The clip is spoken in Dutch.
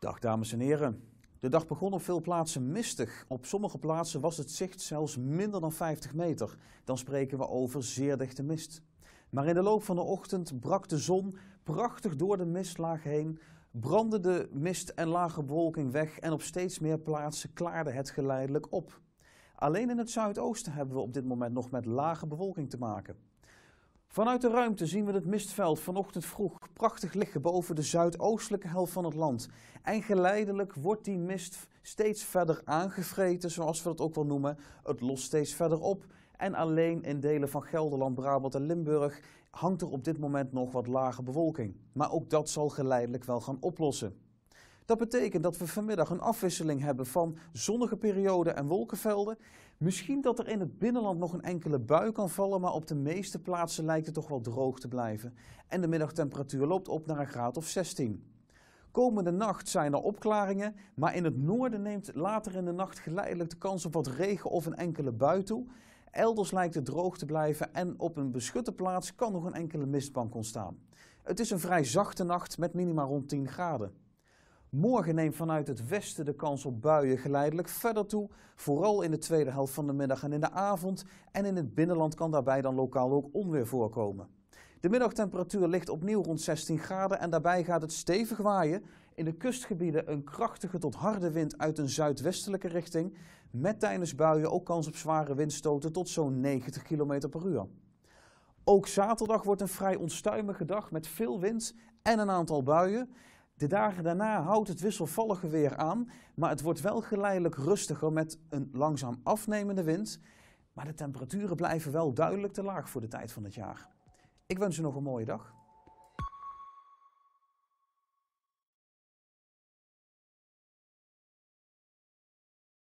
Dag dames en heren. De dag begon op veel plaatsen mistig. Op sommige plaatsen was het zicht zelfs minder dan 50 meter. Dan spreken we over zeer dichte mist. Maar in de loop van de ochtend brak de zon prachtig door de mistlaag heen, brandde de mist en lage bewolking weg en op steeds meer plaatsen klaarde het geleidelijk op. Alleen in het zuidoosten hebben we op dit moment nog met lage bewolking te maken. Vanuit de ruimte zien we het mistveld vanochtend vroeg prachtig liggen boven de zuidoostelijke helft van het land. En geleidelijk wordt die mist steeds verder aangevreten, zoals we dat ook wel noemen. Het lost steeds verder op. En alleen in delen van Gelderland, Brabant en Limburg hangt er op dit moment nog wat lage bewolking. Maar ook dat zal geleidelijk wel gaan oplossen. Dat betekent dat we vanmiddag een afwisseling hebben van zonnige perioden en wolkenvelden. Misschien dat er in het binnenland nog een enkele bui kan vallen, maar op de meeste plaatsen lijkt het toch wel droog te blijven. En de middagtemperatuur loopt op naar een graad of 16. Komende nacht zijn er opklaringen, maar in het noorden neemt later in de nacht geleidelijk de kans op wat regen of een enkele bui toe. Elders lijkt het droog te blijven en op een beschutte plaats kan nog een enkele mistbank ontstaan. Het is een vrij zachte nacht met minima rond 10 graden. Morgen neemt vanuit het westen de kans op buien geleidelijk verder toe. Vooral in de tweede helft van de middag en in de avond. En in het binnenland kan daarbij dan lokaal ook onweer voorkomen. De middagtemperatuur ligt opnieuw rond 16 graden en daarbij gaat het stevig waaien. In de kustgebieden een krachtige tot harde wind uit een zuidwestelijke richting. Met tijdens buien ook kans op zware windstoten tot zo'n 90 km per uur. Ook zaterdag wordt een vrij onstuimige dag met veel wind en een aantal buien. De dagen daarna houdt het wisselvallige weer aan, maar het wordt wel geleidelijk rustiger met een langzaam afnemende wind. Maar de temperaturen blijven wel duidelijk te laag voor de tijd van het jaar. Ik wens u nog een mooie dag.